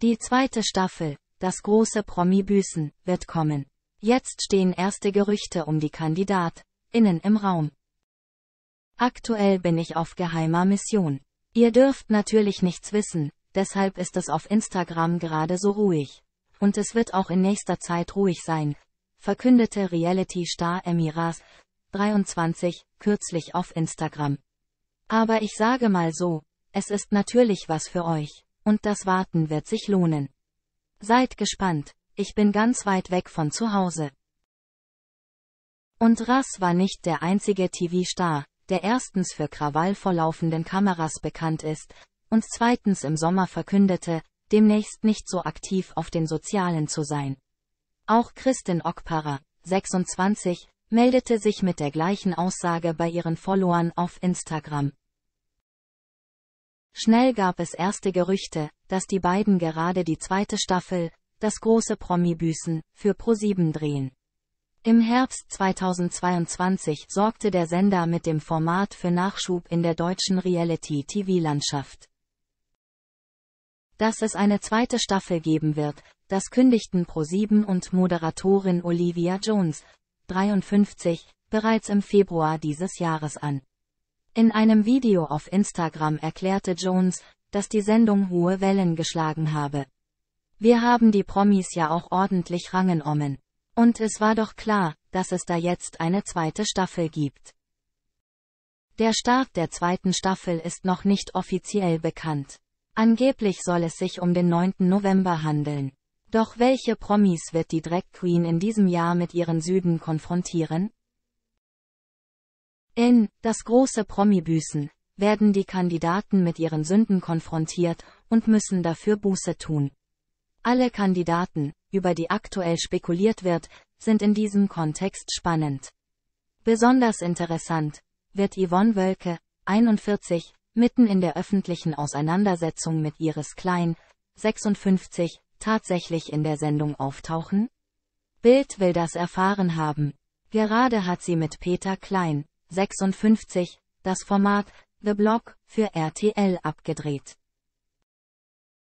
Die zweite Staffel, das große Promi-Büßen, wird kommen. Jetzt stehen erste Gerüchte um die KandidatInnen im Raum. Aktuell bin ich auf geheimer Mission. Ihr dürft natürlich nichts wissen, deshalb ist es auf Instagram gerade so ruhig. Und es wird auch in nächster Zeit ruhig sein, verkündete Reality-Star Emiras, 23, kürzlich auf Instagram. Aber ich sage mal so, es ist natürlich was für euch und das Warten wird sich lohnen. Seid gespannt, ich bin ganz weit weg von zu Hause. Und Ras war nicht der einzige TV-Star, der erstens für Krawall vor laufenden Kameras bekannt ist, und zweitens im Sommer verkündete, demnächst nicht so aktiv auf den Sozialen zu sein. Auch Kristin Okpara, 26, meldete sich mit der gleichen Aussage bei ihren Followern auf Instagram. Schnell gab es erste Gerüchte, dass die beiden gerade die zweite Staffel, das große Promi-Büßen, für ProSieben drehen. Im Herbst 2022 sorgte der Sender mit dem Format für Nachschub in der deutschen Reality-TV-Landschaft. Dass es eine zweite Staffel geben wird, das kündigten ProSieben und Moderatorin Olivia Jones, 53, bereits im Februar dieses Jahres an. In einem Video auf Instagram erklärte Jones, dass die Sendung hohe Wellen geschlagen habe. Wir haben die Promis ja auch ordentlich rangenommen. Und es war doch klar, dass es da jetzt eine zweite Staffel gibt. Der Start der zweiten Staffel ist noch nicht offiziell bekannt. Angeblich soll es sich um den 9. November handeln. Doch welche Promis wird die Drag Queen in diesem Jahr mit ihren Süden konfrontieren? In das große Promi-Büßen werden die Kandidaten mit ihren Sünden konfrontiert und müssen dafür Buße tun. Alle Kandidaten, über die aktuell spekuliert wird, sind in diesem Kontext spannend. Besonders interessant wird Yvonne Wölke, 41, mitten in der öffentlichen Auseinandersetzung mit Iris Klein, 56, tatsächlich in der Sendung auftauchen? Bild will das erfahren haben. Gerade hat sie mit Peter Klein, 56, das Format The Block für RTL abgedreht.